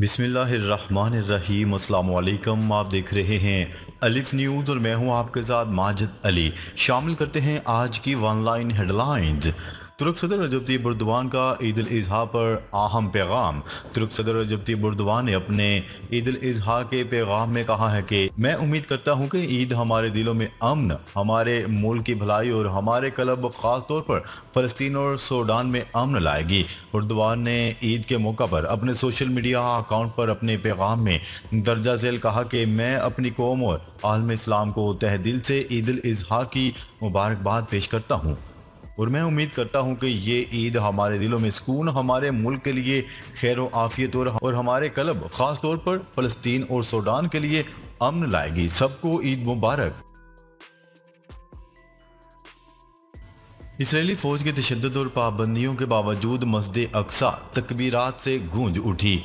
बिसमीम अल्लाम आप देख रहे हैं अलिफ न्यूज़ और मैं हूं आपके साथ माजिद अली शामिल करते हैं आज की ऑनलाइन हेडलाइंस तुर्क सदर रजबती बुरदवान का ईद अजी पर अहम पैगाम तुर्क सदर रजबती बुरदवान ने अपने ईद अजी के पैगाम में कहा है कि मैं उम्मीद करता हूँ कि ईद हमारे दिलों में अमन हमारे मुल्क की भलाई और हमारे क्लब ख़ास तौर पर फ़लस्तीन और सोडान में अमन लाएगी बुरदवान ने ईद के मौका पर अपने सोशल मीडिया अकाउंट पर अपने पैगाम में दर्जा झेल कहा कि मैं अपनी कौम और आलम इस्लाम को तह दिल से ईद अजी की मुबारकबाद पेश करता हूँ और मैं उम्मीद करता हूं कि ये ईद हमारे दिलों में सुकून हमारे मुल्क के लिए खैर आफियत और, और हमारे कलब ख़ास तौर पर फ़लस्तीन और सूडान के लिए अमन लाएगी सबको ईद मुबारक इसराइली फौज के तशद और पाबंदियों के बावजूद मस्जिद अक्सा तकबीरात से गूंज उठी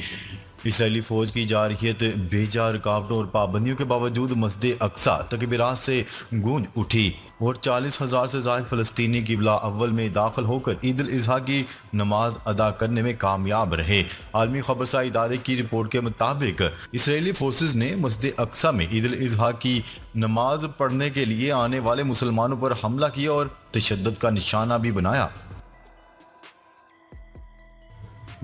इसराइली फौज की जारहियत बेजा रुकावटों और पाबंदियों के बावजूद मस्जिद अक्सा तकबीरात से गूंज उठी और चालीस हज़ार से ज्यादा फ़लस्तनी किबला अव्वल में दाखिल होकर ईद अजहा की नमाज अदा करने में कामयाब रहे आलमी खबरसा इदारे की रिपोर्ट के मुताबिक इसराइली फोर्सेज ने मस्जिद अक्सा में ईद अजहा की नमाज पढ़ने के लिए आने वाले मुसलमानों पर हमला किया और तशद का निशाना भी बनाया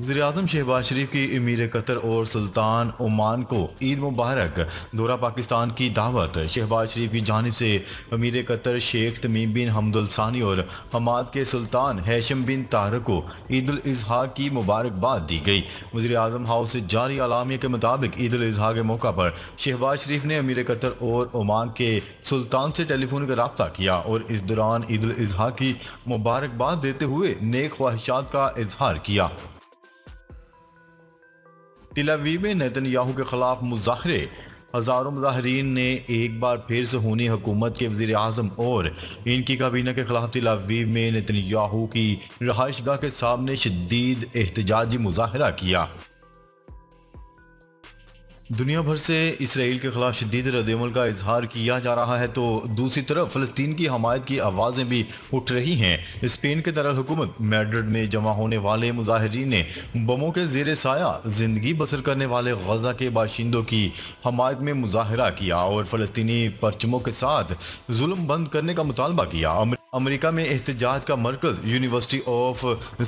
वजीरम शहबाज शरीफ की अमीर कतर और सुल्तान ओमान को ईद मुबारक दौरा पाकिस्तान की दावत शहबाज शरीफ की जानब से अमीर Qatar Sheikh Tamim bin Hamad Al Thani और हमाद के सुल्तान हैशम बिन तारक को ईदाजी की मुबारकबाद दी गई वजी अजम हाउस से जारी अलामिया के मुताबिक ईदाजी के मौका पर शहबाज शरीफ ने अमीर कतर और ओमान के सुल्तान से टेलीफोन का रबता किया और इस दौरान ईदाजी की मुबारकबाद देते हुए नेक ख्वाहिशात का इजहार किया तिलावी में याहू के खिलाफ मुजाहरे हज़ारों मुजाहरीन ने एक बार फिर से होनी हुकूमत के वजी अजम और इनकी काबीना के खिलाफ तिलावीव में नितिन याहू की रहाइशगाह के सामने शदीद एहतजाजी मुजाहरा किया दुनिया भर से इसराइल के खिलाफ शदीद रद्दमल का इजहार किया जा रहा है तो दूसरी तरफ फ़लस्तीन की हमायत की आवाज़ें भी उठ रही हैं स्पेन के तरह हुकूमत मेड्रिड में जमा होने वाले मुजाहरीन ने बमों के जेर साया ज़िंदगी बसर करने वाले गजा के बाशिंदों की हमायत में मुजाहरा किया और फ़लस्तनी परचमों के साथ जुल्म बंद करने का मुतालबा किया अमेरिका में एहतजाज का मरकज यूनिवर्सिटी ऑफ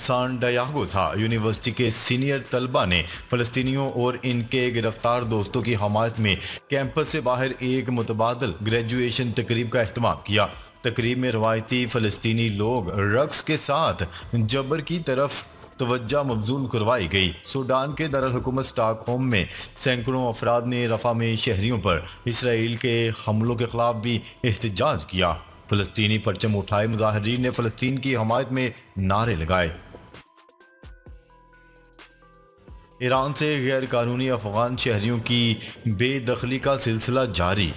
सान डयागो था यूनिवर्सिटी के सीनियर तलबा ने फ़लस्तियों और इनके गिरफ्तार दोस्तों की हमायत में कैंपस से बाहर एक मुतबादल ग्रेजुएशन तकरीब का अहतमाम किया तकरीब में रवायती फ़लस्तनी लोग रक्स के साथ जबर की तरफ तोज्जा मबजूल करवाई गई सूडान के दारकूमत स्टाक होम में सैकड़ों अफराद ने रफा में शहरीों पर इसराइल के हमलों के खिलाफ भी एहतजाज किया फलस्तीनी परचम उठाए मुजाहरीन ने फलस्तीन की हमायत में नारे लगाए ईरान से गैर कानूनी अफगान शहरियों की बेदखली का सिलसिला जारी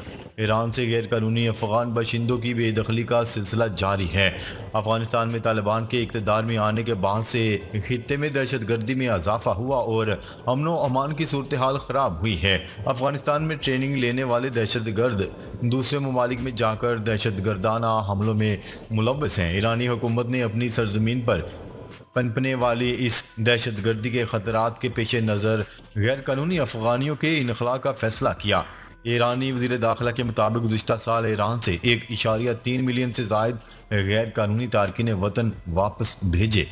ईरान से गैर कानूनी अफगान बाशिंदों की बेदखली का सिलसिला जारी है अफगानिस्तान में तालिबान के इकतदार में आने के बाद से खत्े में दहशत गर्दी में इजाफा हुआ और अमन अमान की सूरत हाल ख़राब हुई है अफगानिस्तान में ट्रेनिंग लेने वाले दहशत गर्द दूसरे ममालिक में जाकर दहशत गर्दाना हमलों में मुलवस हैं ईरानी हुकूमत ने अपनी सरजमीन पर पनपने वाली इस दहशत गर्दी के खतरात के पेश नज़र गैर कानूनी अफगानियों के इनखला का फैसला किया ईरानी वजीर दाखिला के मुताबिक गुजशत साल ईरान से एक इशारिया तीन मिलियन से जायद गैर कानूनी तारकिन वतन वापस भेजे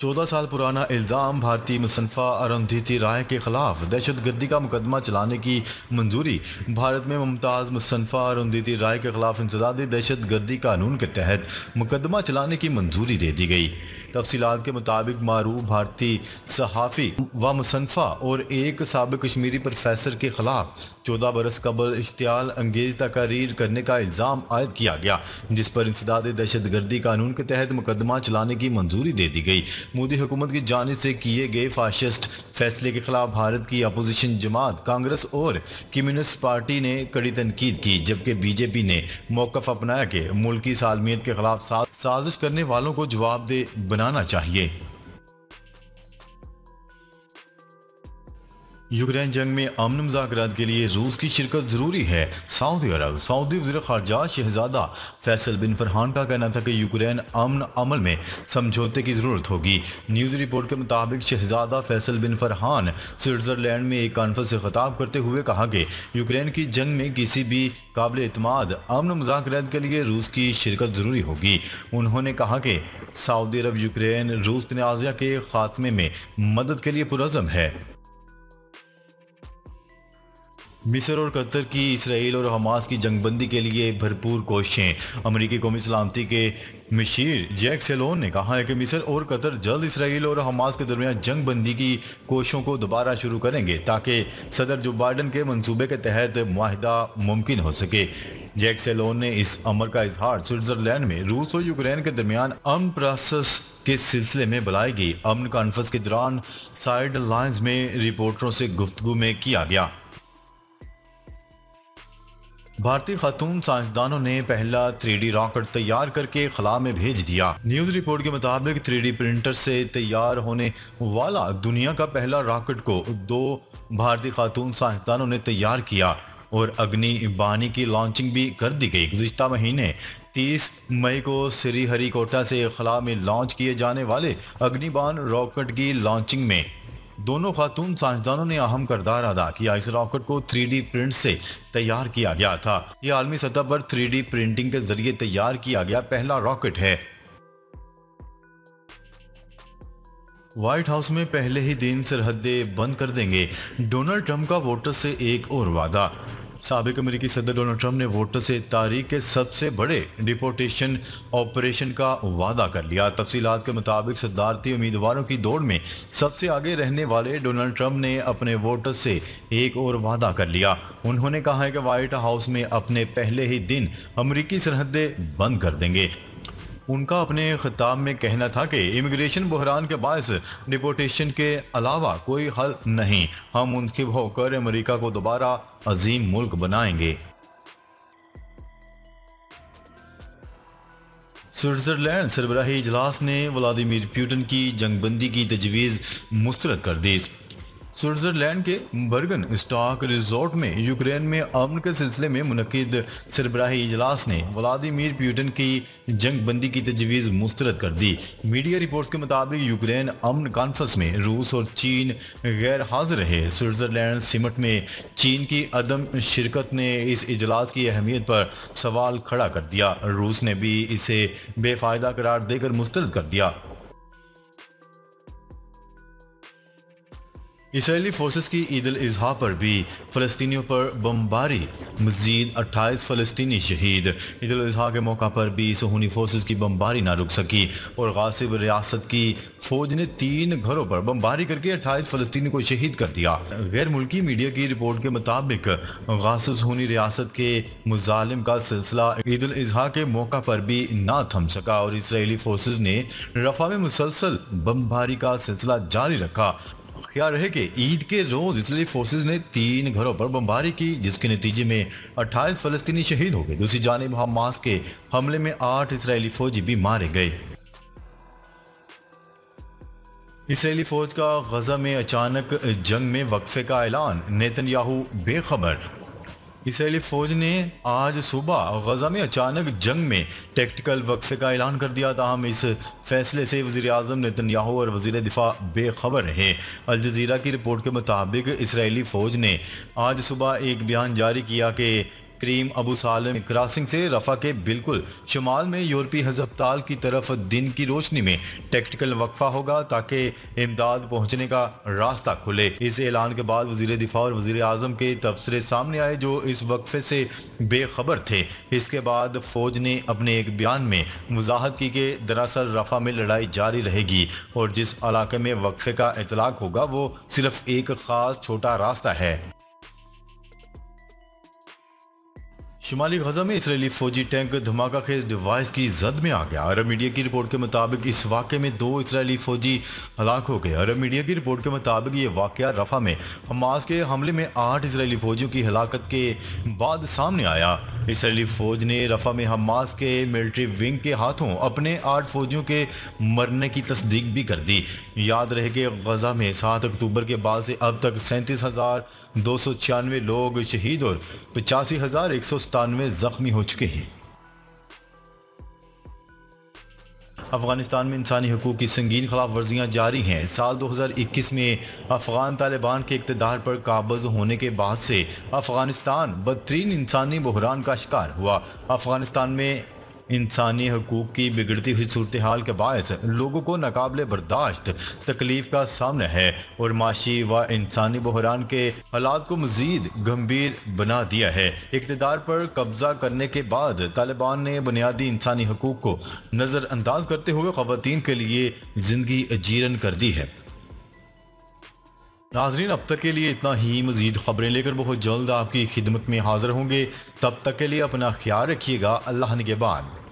चौदह साल पुराना इल्ज़ाम भारतीय मुसनफ़ा अरुंधति राय के ख़िलाफ़ दहशत गर्दी का मुकदमा चलाने की मंजूरी भारत में मुमताज़ मुसनफ़ा अरुंधति राय के ख़िलाफ़ इंसदादी दहशत गर्दी कानून के तहत मुकदमा चलाने की मंजूरी दे दी गई तफसीत के मुताबिक मारूफ भारतीय सहाफ़ी व मुसनफ़ा और एक सबक कश्मीरी प्रोफेसर के ख़िलाफ़ चौदह बरस कबल इश्तियाल अंगेज तकारीर करने का इल्ज़ाम आयद किया गया जिस पर इंसदाद दहशत गर्दी कानून के तहत मुकदमा चलाने की मंजूरी दे दी गई मोदी हुकूमत की जानब से किए गए फाशिस्ट फैसले के खिलाफ भारत की अपोजिशन जमात कांग्रेस और कम्युनिस्ट पार्टी ने कड़ी तनकीद की जबकि बीजेपी ने मौकफ अपनाया कि मुल्की सालमियत के खिलाफ साजिश करने वालों को जवाबदेह बना बनाना चाहिए यूक्रेन जंग में अमन मजाक के लिए रूस की शिरकत ज़रूरी है सऊदी अरब सऊदी वजी खारजा शहजादा फैसल बिन फरहान का कहना था कि यूक्रेन अमन अमल में समझौते की ज़रूरत होगी न्यूज़ रिपोर्ट के मुताबिक शहजादा फैसल बिन फरहान स्विट्ज़रलैंड में एक कॉन्फ्रेंस से खिताब करते हुए कहा कि यूक्रेन की जंग में किसी भी काबिल अतमाद अमन मजाक के लिए रूस की शिरकत ज़रूरी होगी उन्होंने कहा कि सऊदी अरब यूक्रेन रूस तनाज़ा के खात्मे में मदद के लिए पुरज़म है मिस्र और कतर की इसराइल और हमास की जंगबंदी के लिए भरपूर कोशिशें अमरीकी कौमी सलामती के मशीर जैक सेलोन ने कहा है कि मिस्र और कतर जल्द इसराइल और हमास के दरमियान जंगबंदी की कोशिशों को दोबारा शुरू करेंगे ताकि सदर जो बाइडन के मंसूबे के तहत माहिदा मुमकिन हो सके जैक सेलोन ने इस अमर का इजहार स्विट्जरलैंड में रूस और यूक्रेन के दरमियान अम प्रोसेस के सिलसिले में बुलाई गई अमन कॉन्फ्रेंस के दौरान साइड लाइन्स में रिपोर्टरों से गुफ्तु में किया गया भारतीय खातून साइंसदानों ने पहला डी रॉकेट तैयार करके खला में भेज दिया न्यूज रिपोर्ट के मुताबिक डी प्रिंटर से तैयार होने वाला दुनिया का पहला रॉकेट को दो भारतीय खातून साइंसदानों ने तैयार किया और अग्नि बानी की लॉन्चिंग भी कर दी गई गुजशत महीने 30 मई को श्रीहरिकोटा से खला में लॉन्च किए जाने वाले अग्निबान रॉकेट की लॉन्चिंग में दोनों खातून साइंसदानों ने अहम करदार अदा किया इस रॉकेट को 3D प्रिंट से तैयार किया गया था यह आलमी सतह पर 3D प्रिंटिंग के जरिए तैयार किया गया पहला रॉकेट है व्हाइट हाउस में पहले ही दिन सरहदें बंद कर देंगे डोनाल्ड ट्रंप का वोटर से एक और वादा सबक अमरीकी सदर डोनाल्ड ट्रंप ने वोटर से तारीख के सबसे बड़े डिपोटेशन ऑपरेशन का वादा कर लिया तफसीत के मुताबिक सदारती उम्मीदवारों की दौड़ में सबसे आगे रहने वाले डोनाल्ड ट्रंप ने अपने वोटर से एक और वादा कर लिया उन्होंने कहा है कि वाइट हाउस में अपने पहले ही दिन अमरीकी सरहदें बंद कर देंगे उनका अपने खिताब में कहना था कि इमिग्रेशन बहरान के बायस डिपोटेशन के अलावा कोई हल नहीं हम मुंतब होकर अमरीका को दोबारा अजीम मुल्क बनाएंगे स्विट्ज़रलैंड सरबराही इजलास ने व्लादिमिर प्यूटन की जंगबंदी की तजवीज़ मुस्तरद कर दी स्विट्जरलैंड के बर्गन स्टॉक रिजॉर्ट में यूक्रेन में अमन के सिलसिले में मुनद सरबराही इजलास ने व्लादिमिर प्यूटन की जंगबंदी की तजवीज़ मुस्तरद कर दी मीडिया रिपोर्ट्स के मुताबिक यूक्रेन अमन कॉन्फ्रेंस में रूस और चीन गैर हाजिर रहे स्विट्ज़रलैंड सिमट में चीन की अदम शिरकत ने इस इजलास की अहमियत पर सवाल खड़ा कर दिया रूस ने भी इसे बेफायदा करार देकर मुस्तरद कर दिया इसराइली फोर्सेस की ईद अजहा पर भी फ़लस्तियों पर बमबारी मजीद 28 फ़लस्तनी शहीद ईद अजहा के मौका पर भी सहूनी फोर्सेस की बमबारी ना रुक सकी और गासिब रियासत की फ़ौज ने तीन घरों पर बमबारी करके 28 फलस्तनी को शहीद कर दिया गैर मुल्की मीडिया की रिपोर्ट के मुताबिक गासिब सहूनी रियासत के मुजालिम का सिलसिला ईद अजहा के मौका पर भी ना थम सका और इसराइली फोर्सेज ने रफा में मुसलसल बमबारी का सिलसिला जारी रखा बख्तियार रहे कि ईद के रोज़ इसराइली फोर्सेस ने तीन घरों पर बमबारी की जिसके नतीजे में 28 फलस्तीनी शहीद हो गए दूसरी जानब हमास के हमले में आठ इसराइली फौजी भी मारे गए इसराइली फौज का गजा में अचानक जंग में वक्फे का ऐलान नेतन बेखबर इसराइली फौज ने आज सुबह गजा में अचानक जंग में टेक्टिकल वक्फे का ऐलान कर दिया था हम इस फैसले से वजी अजम नतनयाहू और वजीर दिफा बेखबर हैं अलजीरा की रिपोर्ट के मुताबिक इसराइली फ़ौज ने आज सुबह एक बयान जारी किया कि करीम अबू सालम क्रॉसिंग से रफा के बिल्कुल शुमाल में यूरोपी हस्पताल की तरफ दिन की रोशनी में टेक्टिकल वक्फा होगा ताकि इमदाद पहुँचने का रास्ता खुले इस ऐलान के बाद वजीर दिफा और वजीर अजम के तबसरे सामने आए जो इस वक्फे से बेखबर थे इसके बाद फौज ने अपने एक बयान में वजाहत की कि दरअसल रफा में लड़ाई जारी रहेगी और जिस इलाके में वक्फे का इतलाक होगा वो सिर्फ एक ख़ास छोटा रास्ता है शुमाली गजा में इसराइली फौजी टैंक धमाका खेज डिवाइस की जद में आ गया अरब मीडिया की रिपोर्ट के मुताबिक इस वाक़े में दो इसराइली फौजी हलाक हो गए अरब मीडिया की रिपोर्ट के मुताबिक ये वाक्य रफा में हमास के हमले में आठ इसराइली फौजियों की हलाकत के बाद सामने आया इसराइली फौज ने रफा में हमास के मिलिट्री विंग के हाथों अपने आठ फौजियों के मरने की तस्दीक भी कर दी याद रहे कि गजा में सात अक्टूबर के बाद से अब तक सैंतीस हज़ार दो सौ छियानवे लोग शहीद और पचासी हज़ार एक सौ सतानवे ज़ख्मी हो चुके हैं अफगानिस्तान में इंसानी हकूक़ की संगीन खिलाफ वर्जियाँ जारी हैं साल 2021 में अफगान तालिबान के इकतदार पर काबज होने के बाद से अफगानिस्तान बदतरीन इंसानी बहरान का शिकार हुआ अफगानिस्तान में इंसानी हकूक़ की बिगड़ती हुई सूरत हाल के बायस लोगों को नाकबले बर्दाश्त तकलीफ का सामना है और माशी व इंसानी बहरान के हालात को मज़ीद गंभीर बना दिया है इकतदार पर कब्ज़ा करने के बाद तालिबान ने बुनियादी इंसानी हकूक़ को नज़रअंदाज करते हुए ख़वान के लिए ज़िंदगी अजीरन कर दी है नाजरीन अब तक के लिए इतना ही मज़ीद ख़बरें लेकर बहुत जल्द आपकी खिदमत में हाज़िर होंगे तब तक के लिए अपना ख्याल रखिएगा अल्लाह नगेबान